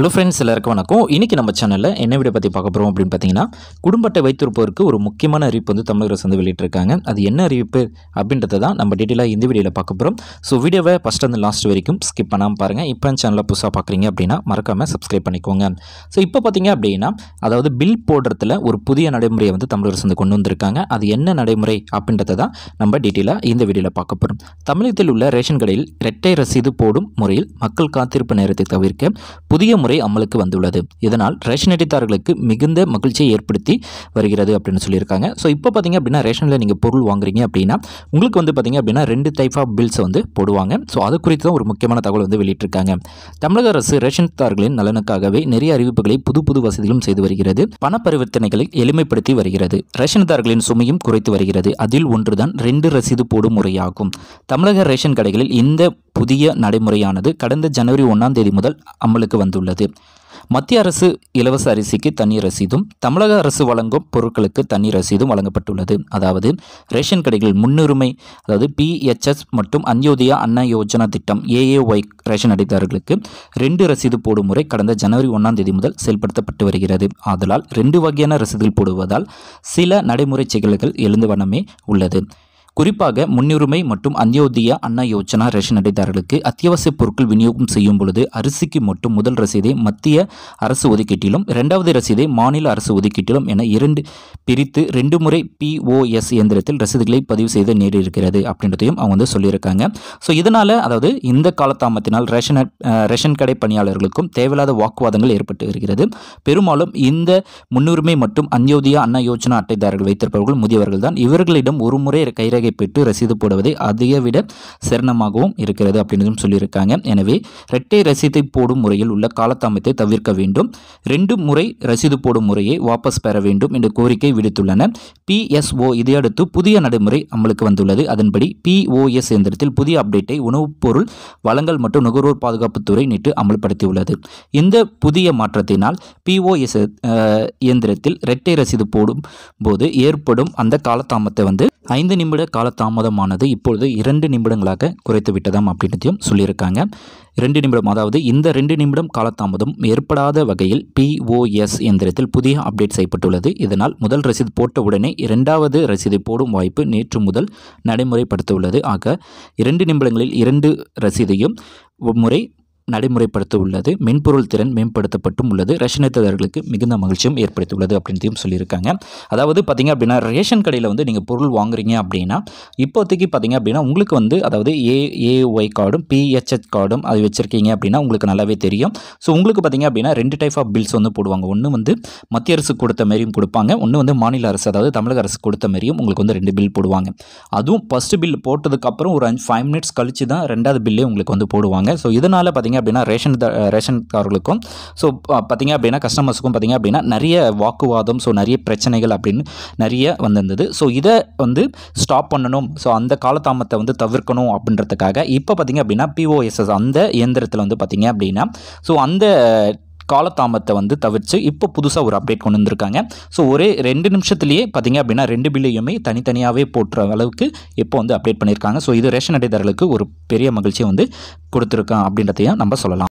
hello friends எல்லாருக்கும் வணக்கம் இன்றைக்கி நம்ம சேனலில் என்ன வீடியோ பற்றி பார்க்க போகிறோம் அப்படின்னு பார்த்தீங்கன்னா குடும்பத்தை வைத்திருப்போருக்கு ஒரு முக்கியமான அறிவிப்பு வந்து தமிழக அரசு வந்து வெளியிட்டிருக்காங்க அது என்ன அறிவிப்பு அப்படின்றத தான் நம்ம டீட்டெயிலாக இந்த வீடியோவில் பார்க்க போகிறோம் ஸோ வீடியோவை ஃபஸ்ட் வந்து லாஸ்ட் வரைக்கும் ஸ்கிப் பண்ணாமல் பாருங்கள் இப்போ சேனலில் புதுசாக பார்க்குறீங்க அப்படின்னா மறக்காமல் சப்ஸ்கிரைப் பண்ணிக்கோங்க ஸோ இப்போ பார்த்தீங்க அப்படின்னா அதாவது பில் போடுறதுல ஒரு புதிய நடைமுறையை வந்து தமிழக அரசு வந்து கொண்டு வந்திருக்காங்க அது என்ன நடைமுறை அப்படின்றத தான் நம்ம டீட்டெயிலாக இந்த வீடியோவில் பார்க்க போகிறோம் தமிழகத்தில் உள்ள ரேஷன் கடையில் இரட்டை ரசீது போடும் முறையில் மக்கள் காத்திருப்பு நேரத்தை தவிர்க்க புதிய முறை முறை அமலுக்கு வந்துள்ளது இதனால் ரேஷன் அட்டைதாரர்களுக்கு மிகுந்த மகிழ்ச்சியை ஏற்படுத்தி வருகிறது அப்படின்னு சொல்லியிருக்காங்க ஸோ இப்போ பார்த்திங்க அப்படின்னா ரேஷனில் நீங்கள் பொருள் வாங்குறீங்க அப்படின்னா உங்களுக்கு வந்து பார்த்திங்க அப்படின்னா ரெண்டு டைப் ஆஃப் பில்ஸ் வந்து போடுவாங்க ஸோ அது குறித்து தான் ஒரு முக்கியமான தகவல் வந்து வெளியிட்டிருக்காங்க தமிழக அரசு ரேஷன்தாரர்களின் நலனுக்காகவே நிறைய அறிவிப்புகளை புது புது வசதிகளும் செய்து வருகிறது பண பரிவர்த்தனைகளை எளிமைப்படுத்தி வருகிறது தார்களின் சுமையும் குறைத்து வருகிறது அதில் ஒன்றுதான் ரெண்டு ரசீது போடும் முறையாகும் தமிழக ரேஷன் கடைகளில் இந்த புதிய நடைமுறையானது கடந்த ஜனவரி ஒன்றாம் தேதி முதல் அமலுக்கு வந்துள்ளது உள்ளது மத்திய அரசு இலவச அரிசிக்கு தனி ரசீதும் தமிழக அரசு வழங்கும் பொருட்களுக்கு தனி ரசீதும் வழங்கப்பட்டுள்ளது அதாவது ரேஷன் கடைகள் முன்னுரிமை அதாவது பிஹெச்எஸ் மற்றும் அந்யோதயா அண்ணா யோஜனா திட்டம் ஏஏஒய் ரேஷன் அடைதாரர்களுக்கு ரெண்டு ரசீது போடும் முறை கடந்த ஜனவரி ஒன்றாம் தேதி முதல் செயல்படுத்தப்பட்டு வருகிறது ஆதலால் ரெண்டு வகையான ரசீதுகள் போடுவதால் சில நடைமுறை செயல்கள் எழுந்து வண்ணமே உள்ளது குறிப்பாக முன்னுரிமை மற்றும் அந்யோத்தியா அண்ணா யோஜனா ரேஷன் அடைதாரர்களுக்கு அத்தியாவசிய பொருட்கள் விநியோகம் செய்யும் பொழுது அரிசிக்கு மட்டும் முதல் ரசீதை மத்திய அரசு ஒதுக்கீட்டிலும் இரண்டாவது ரசீதை மாநில அரசு ஒதுக்கீட்டிலும் என இரண்டு பிரித்து ரெண்டு முறை பிஓஎஸ் இயந்திரத்தில் ரசீதுகளை பதிவு செய்து நேரிருக்கிறது அப்படின்றதையும் அவங்க வந்து சொல்லியிருக்காங்க ஸோ இதனால் அதாவது இந்த காலத்தாமத்தினால் ரேஷன் ரேஷன் கடை பணியாளர்களுக்கும் தேவையில்லாத வாக்குவாதங்கள் ஏற்பட்டு வருகிறது பெரும்பாலும் இந்த முன்னுரிமை மற்றும் அந்யோதியா அண்ணா யோஜனா அட்டைதாரர்கள் வைத்திருப்பவர்கள் முதியவர்கள் தான் இவர்களிடம் ஒரு முறை கைரை வாடகை பெற்று ரசீது போடுவதை அதிக விட சிரணமாகவும் இருக்கிறது அப்படின்னு சொல்லியிருக்காங்க எனவே இரட்டை ரசீதை போடும் முறையில் உள்ள காலதாமத்தை தவிர்க்க வேண்டும் ரெண்டு முறை ரசீது போடும் முறையை வாபஸ் பெற வேண்டும் என்ற கோரிக்கை விடுத்துள்ளனர் பிஎஸ்ஓ இதையடுத்து புதிய நடைமுறை அமலுக்கு வந்துள்ளது அதன்படி பிஓஎஸ் இயந்திரத்தில் புதிய அப்டேட்டை உணவுப் பொருள் வளங்கள் மற்றும் நுகர்வோர் பாதுகாப்புத்துறை நேற்று அமல்படுத்தியுள்ளது இந்த புதிய மாற்றத்தினால் பிஓஎஸ் இயந்திரத்தில் இரட்டை ரசீது போடும் போது ஏற்படும் அந்த காலதாமத்தை வந்து ஐந்து நிமிட காலதாமதமானது இப்பொழுது இரண்டு நிமிடங்களாக குறைத்து விட்டதாம் அப்படின்றதையும் சொல்லியிருக்காங்க ரெண்டு நிமிடம் அதாவது இந்த ரெண்டு நிமிடம் காலதாமதம் ஏற்படாத வகையில் பிஓஎஸ் எந்திரத்தில் புதிய அப்டேட் செய்யப்பட்டுள்ளது இதனால் முதல் ரசீது போட்ட உடனே இரண்டாவது ரசீதை போடும் வாய்ப்பு நேற்று முதல் நடைமுறைப்படுத்த உள்ளது ஆக இரண்டு நிமிடங்களில் இரண்டு ரசீதையும் முறை நடைமுறைப்படுத்த உள்ளது மென்பொருள் திறன் மேம்படுத்தப்பட்டும் உள்ளது ரேஷனத்தர்களுக்கு மிகுந்த மகிழ்ச்சியும் ஏற்படுத்தியுள்ளது அப்படின்றதையும் சொல்லியிருக்காங்க அதாவது பார்த்திங்க அப்படின்னா ரேஷன் கடையில் வந்து நீங்கள் பொருள் வாங்குறீங்க அப்படின்னா இப்போதைக்கு பார்த்திங்க அப்படின்னா உங்களுக்கு வந்து அதாவது ஏ கார்டும் பிஹெச்எச் கார்டும் அது வச்சுருக்கீங்க அப்படின்னா உங்களுக்கு நல்லாவே தெரியும் ஸோ உங்களுக்கு பார்த்திங்க அப்படின்னா ரெண்டு டைப் ஆஃப் பில்ஸ் வந்து போடுவாங்க ஒன்று வந்து மத்திய அரசு கொடுத்த மாரியும் கொடுப்பாங்க ஒன்று வந்து மாநில அரசு அதாவது தமிழக அரசு கொடுத்த மாரியும் உங்களுக்கு வந்து ரெண்டு பில் போடுவாங்க அதுவும் ஃபஸ்ட்டு பில் போட்டதுக்கப்புறம் ஒரு அஞ்சு ஃபைவ் மினிட்ஸ் கழித்து தான் ரெண்டாவது பில்லே உங்களுக்கு வந்து போடுவாங்க ஸோ இதனால் பார்த்திங்க அப்படின்னா ரேஷன் த ரேஷன்காரர்களுக்கும் ஸோ பார்த்திங்க அப்படின்னா கஸ்டமர்ஸுக்கும் பார்த்திங்க அப்படின்னா நிறைய வாக்குவாதம் ஸோ நிறைய பிரச்சனைகள் அப்படின்னு நிறைய வந்திருந்தது ஸோ இதை வந்து ஸ்டாப் பண்ணணும் ஸோ அந்த காலதாமத்தை வந்து தவிர்க்கணும் அப்படின்றதுக்காக இப்போ பார்த்திங்க அப்படின்னா பிஓஎஸ்எஸ் அந்த இயந்திரத்தில் வந்து பார்த்திங்க அப்படின்னா ஸோ அந்த காலதாமத்தை வந்து தவிர்த்து இப்போ புதுசாக ஒரு அப்டேட் கொண்டு வந்திருக்காங்க ஸோ ஒரே ரெண்டு நிமிஷத்துலேயே பார்த்திங்க அப்படின்னா ரெண்டு பில்லையுமே தனித்தனியாகவே போட்டுற அளவுக்கு இப்போ வந்து அப்டேட் பண்ணியிருக்காங்க ஸோ இது ரேஷன் அடைதாரர்களுக்கு ஒரு பெரிய மகிழ்ச்சியை வந்து கொடுத்துருக்கான் அப்படின்றதையும் நம்ம சொல்லலாம்